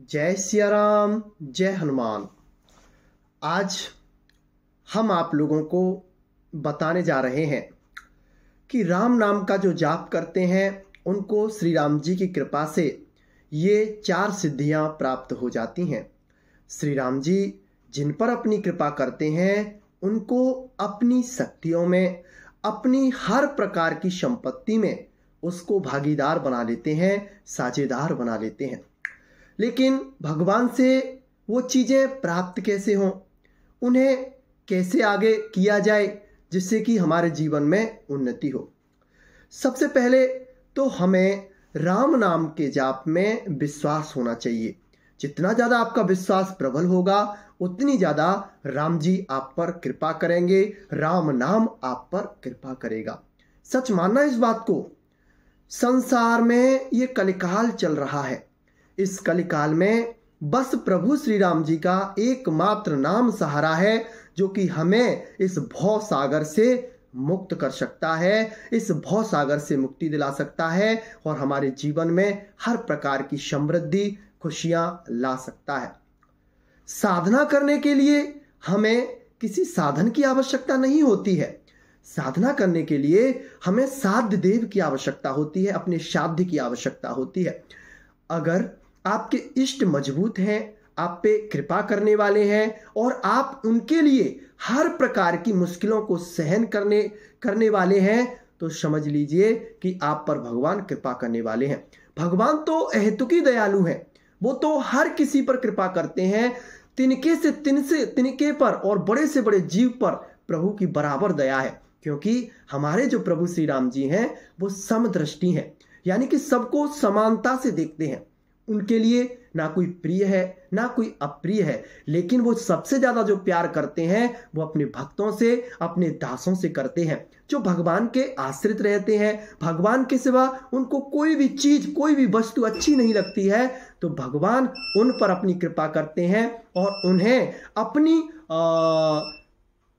जय सिया राम जय हनुमान आज हम आप लोगों को बताने जा रहे हैं कि राम नाम का जो जाप करते हैं उनको श्री राम जी की कृपा से ये चार सिद्धियां प्राप्त हो जाती हैं श्री राम जी जिन पर अपनी कृपा करते हैं उनको अपनी शक्तियों में अपनी हर प्रकार की संपत्ति में उसको भागीदार बना लेते हैं साझेदार बना लेते हैं लेकिन भगवान से वो चीज़ें प्राप्त कैसे हों उन्हें कैसे आगे किया जाए जिससे कि हमारे जीवन में उन्नति हो सबसे पहले तो हमें राम नाम के जाप में विश्वास होना चाहिए जितना ज़्यादा आपका विश्वास प्रबल होगा उतनी ज़्यादा राम जी आप पर कृपा करेंगे राम नाम आप पर कृपा करेगा सच मानना इस बात को संसार में ये कलिकाल चल रहा है इस कलिकाल में बस प्रभु श्री राम जी का एकमात्र नाम सहारा है जो कि हमें इस भौ सागर से मुक्त कर सकता है इस भौ सागर से मुक्ति दिला सकता है और हमारे जीवन में हर प्रकार की समृद्धि खुशियां ला सकता है साधना करने के लिए हमें किसी साधन की आवश्यकता नहीं होती है साधना करने के लिए हमें साध्य देव की आवश्यकता होती है अपने साध्य की आवश्यकता होती है अगर आपके इष्ट मजबूत हैं आप पे कृपा करने वाले हैं और आप उनके लिए हर प्रकार की मुश्किलों को सहन करने करने वाले हैं तो समझ लीजिए कि आप पर भगवान कृपा करने वाले हैं भगवान तो अहेतुकी दयालु हैं वो तो हर किसी पर कृपा करते हैं तिनके से तिन से तिनके पर और बड़े से बड़े जीव पर प्रभु की बराबर दया है क्योंकि हमारे जो प्रभु श्री राम जी हैं वो समदृष्टि हैं यानी कि सबको समानता से देखते हैं उनके लिए ना कोई प्रिय है ना कोई अप्रिय है लेकिन वो सबसे ज्यादा जो प्यार करते हैं वो अपने भक्तों से अपने दासों से करते हैं जो भगवान के आश्रित रहते हैं भगवान के सिवा उनको कोई भी चीज कोई भी वस्तु अच्छी नहीं लगती है तो भगवान उन पर अपनी कृपा करते हैं और उन्हें अपनी आ,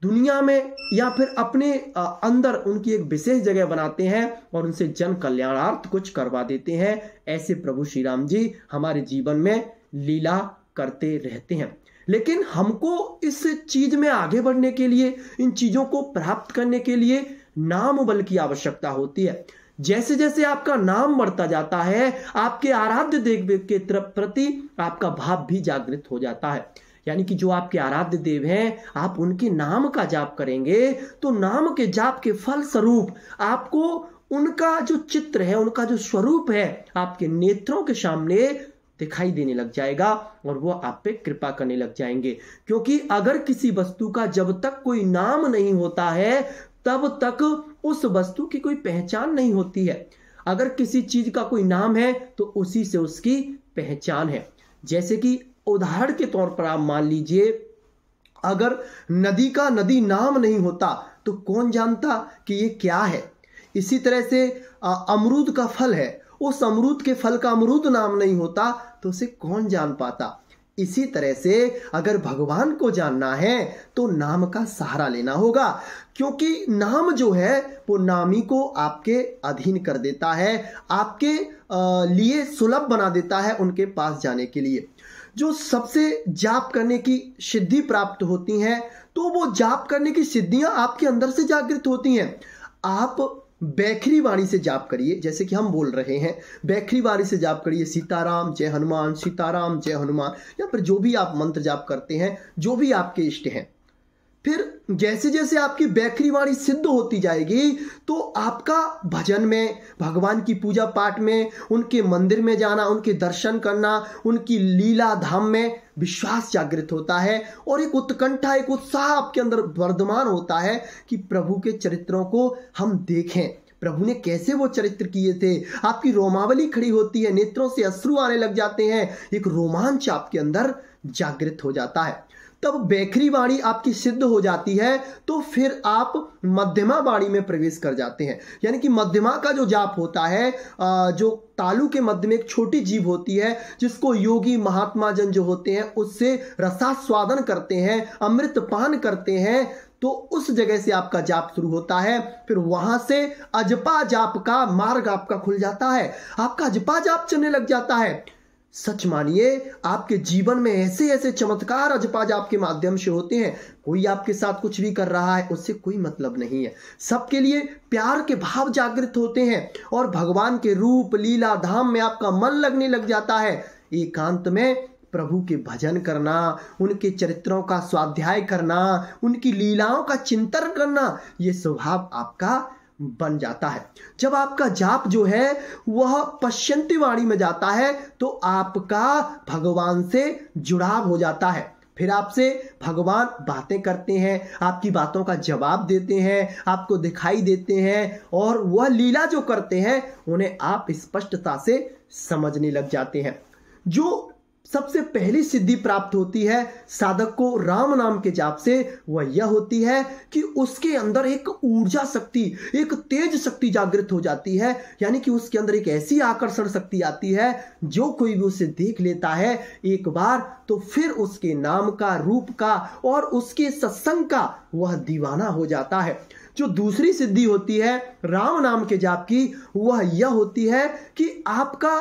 दुनिया में या फिर अपने अंदर उनकी एक विशेष जगह बनाते हैं और उनसे जन कल्याणार्थ कुछ करवा देते हैं ऐसे प्रभु श्री राम जी हमारे जीवन में लीला करते रहते हैं लेकिन हमको इस चीज में आगे बढ़ने के लिए इन चीजों को प्राप्त करने के लिए नाम बल की आवश्यकता होती है जैसे जैसे आपका नाम बढ़ता जाता है आपके आराध्य देव के प्रति आपका भाव भी जागृत हो जाता है यानी कि जो आपके आराध्य देव हैं आप उनके नाम का जाप करेंगे तो नाम के जाप के फल स्वरूप आपको उनका जो चित्र है उनका जो स्वरूप है आपके नेत्रों के सामने दिखाई देने लग जाएगा और वो आप पे कृपा करने लग जाएंगे क्योंकि अगर किसी वस्तु का जब तक कोई नाम नहीं होता है तब तक उस वस्तु की कोई पहचान नहीं होती है अगर किसी चीज का कोई नाम है तो उसी से उसकी पहचान है जैसे कि उदाहरण के तौर पर आप मान लीजिए अगर नदी का नदी नाम नहीं होता तो कौन जानता कि ये क्या है इसी तरह से अमरूद का फल है उस अमरूद के फल का अमरूद नाम नहीं होता तो उसे कौन जान पाता इसी तरह से अगर भगवान को जानना है तो नाम का सहारा लेना होगा क्योंकि नाम जो है वो नामी को आपके अधीन कर देता है आपके लिए सुलभ बना देता है उनके पास जाने के लिए जो सबसे जाप करने की सिद्धि प्राप्त होती हैं तो वो जाप करने की सिद्धियां आपके अंदर से जागृत होती हैं आप बैखरी वाणी से जाप करिए जैसे कि हम बोल रहे हैं बैखरी वाणी से जाप करिए सीताराम जय हनुमान सीताराम जय हनुमान या फिर जो भी आप मंत्र जाप करते हैं जो भी आपके इष्ट हैं फिर जैसे जैसे आपकी बैखरी वाणी सिद्ध होती जाएगी तो आपका भजन में भगवान की पूजा पाठ में उनके मंदिर में जाना उनके दर्शन करना उनकी लीला धाम में विश्वास जागृत होता है और एक उत्कंठा एक उत्साह आपके अंदर वर्धमान होता है कि प्रभु के चरित्रों को हम देखें प्रभु ने कैसे वो चरित्र किए थे आपकी रोमावली खड़ी होती है नेत्रों से अश्रु आने लग जाते हैं एक रोमांच आपके अंदर जागृत हो जाता है तब बेखरी वाणी आपकी सिद्ध हो जाती है तो फिर आप मध्यमा वाणी में प्रवेश कर जाते हैं यानी कि मध्यमा का जो जाप होता है जो तालु के मध्य में एक छोटी जीव होती है जिसको योगी महात्मा जन जो होते हैं उससे रसास्वादन करते हैं अमृत पान करते हैं तो उस जगह से आपका जाप शुरू होता है फिर वहां से अजपा जाप का मार्ग आपका खुल जाता है आपका अजपा जाप चलने लग जाता है सच मानिए आपके जीवन में ऐसे ऐसे चमत्कार अजपाज आपके माध्यम से होते हैं कोई आपके साथ कुछ भी कर रहा है उससे कोई मतलब नहीं है सबके लिए प्यार के भाव जागृत होते हैं और भगवान के रूप लीला धाम में आपका मन लगने लग जाता है एकांत में प्रभु के भजन करना उनके चरित्रों का स्वाध्याय करना उनकी लीलाओं का चिंतन करना ये स्वभाव आपका बन जाता है जब आपका जाप जो है वह पश्यंती वाणी में जाता है तो आपका भगवान से जुड़ाव हो जाता है फिर आपसे भगवान बातें करते हैं आपकी बातों का जवाब देते हैं आपको दिखाई देते हैं और वह लीला जो करते हैं उन्हें आप स्पष्टता से समझने लग जाते हैं जो सबसे पहली सिद्धि प्राप्त होती है साधक को राम नाम के जाप से वह यह होती है कि उसके अंदर एक ऊर्जा शक्ति एक तेज शक्ति जागृत हो जाती है यानी कि उसके अंदर एक ऐसी आकर्षण शक्ति आती है जो कोई भी उसे देख लेता है एक बार तो फिर उसके नाम का रूप का और उसके सत्संग का वह दीवाना हो जाता है जो दूसरी सिद्धि होती है राम नाम के जाप की वह यह होती है कि आपका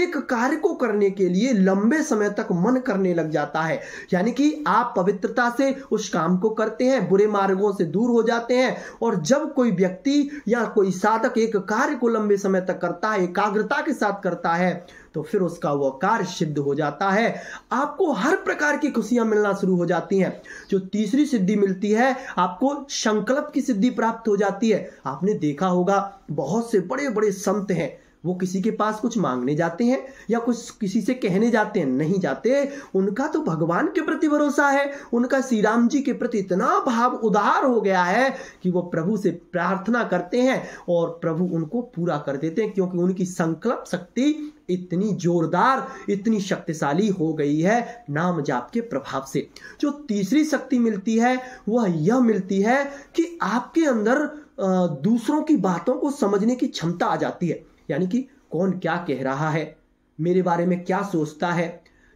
एक कार्य को करने के लिए लंबे समय तक मन करने लग जाता है यानी कि आप पवित्रता से उस काम को करते हैं बुरे मार्गों से दूर हो जाते हैं और जब कोई व्यक्ति या कोई साधक एक कार्य को लंबे समय तक करता है एकाग्रता के साथ करता है तो फिर उसका वह कार्य सिद्ध हो जाता है आपको हर प्रकार की खुशियां मिलना शुरू हो जाती हैं जो तीसरी सिद्धि मिलती है आपको संकल्प की सिद्धि प्राप्त हो जाती है आपने देखा होगा बहुत से बड़े बड़े संत हैं वो किसी के पास कुछ मांगने जाते हैं या कुछ किसी से कहने जाते हैं नहीं जाते उनका तो भगवान के प्रति भरोसा है उनका श्री राम जी के प्रति इतना भाव उदार हो गया है कि वो प्रभु से प्रार्थना करते हैं और प्रभु उनको पूरा कर देते हैं क्योंकि उनकी संकल्प शक्ति इतनी जोरदार इतनी शक्तिशाली हो गई है नाम जाप के प्रभाव से जो तीसरी शक्ति मिलती है वह यह मिलती है कि आपके अंदर दूसरों की बातों को समझने की क्षमता आ जाती है यानी कि कौन क्या कह रहा है मेरे बारे में क्या सोचता है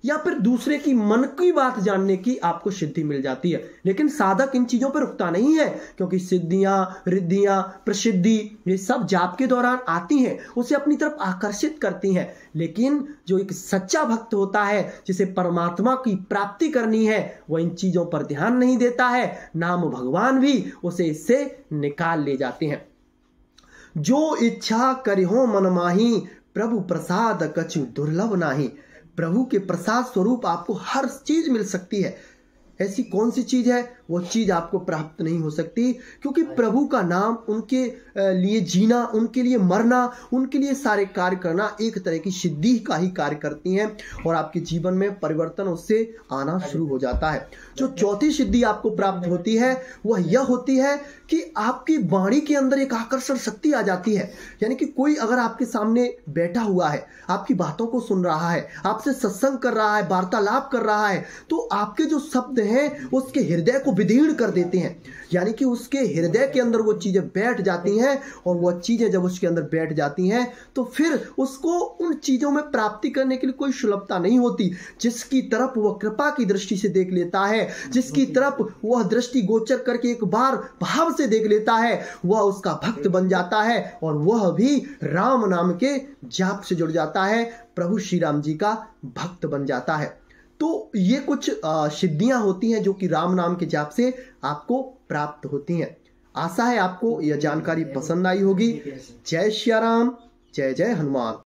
या फिर दूसरे की मन की बात जानने की आपको सिद्धि मिल जाती है लेकिन साधक इन चीजों पर रुकता नहीं है क्योंकि सिद्धियां रिद्धियां प्रसिद्धि ये सब जाप के दौरान आती हैं उसे अपनी तरफ आकर्षित करती हैं लेकिन जो एक सच्चा भक्त होता है जिसे परमात्मा की प्राप्ति करनी है वह इन चीजों पर ध्यान नहीं देता है नाम भगवान भी उसे इससे निकाल ले जाते हैं जो इच्छा करिहो मन माही प्रभु प्रसाद कछु दुर्लभ नाही प्रभु के प्रसाद स्वरूप आपको हर चीज मिल सकती है ऐसी कौन सी चीज है वो चीज आपको प्राप्त नहीं हो सकती क्योंकि हाँ प्रभु का नाम उनके लिए जीना उनके लिए मरना उनके लिए सारे कार्य करना एक तरह की सिद्धि का ही कार्य करती हैं और आपके जीवन में परिवर्तन उससे आना हाँ शुरू हो जाता है जो हाँ चौथी सिद्धि आपको प्राप्त होती है वह यह होती है कि आपकी वाणी के अंदर एक आकर्षण शक्ति आ जाती है यानी कि कोई अगर आपके सामने बैठा हुआ है आपकी बातों को सुन रहा है आपसे सत्संग कर रहा है वार्तालाप कर रहा है तो आपके जो शब्द हैं हैं उसके हृदय को विदीर्ण कर देते हैं यानी कि उसके हृदय के अंदर वो चीज़ें बैठ जाती हैं और वो चीज़ें जब उसके अंदर बैठ जाती हैं तो फिर उसको उन चीज़ों में प्राप्ति करने के लिए कोई सुलभता नहीं होती जिसकी तरफ वह कृपा की दृष्टि से देख लेता है जिसकी तरफ वह दृष्टि गोचर करके एक बार भाव से देख लेता है वह उसका भक्त बन जाता है और वह भी राम नाम के जाप से जुड़ जाता है प्रभु श्री राम जी का भक्त बन जाता है तो ये कुछ सिद्धियां होती हैं जो कि राम नाम के जाप से आपको प्राप्त होती हैं आशा है आपको यह जानकारी पसंद आई होगी जय राम जय जय हनुमान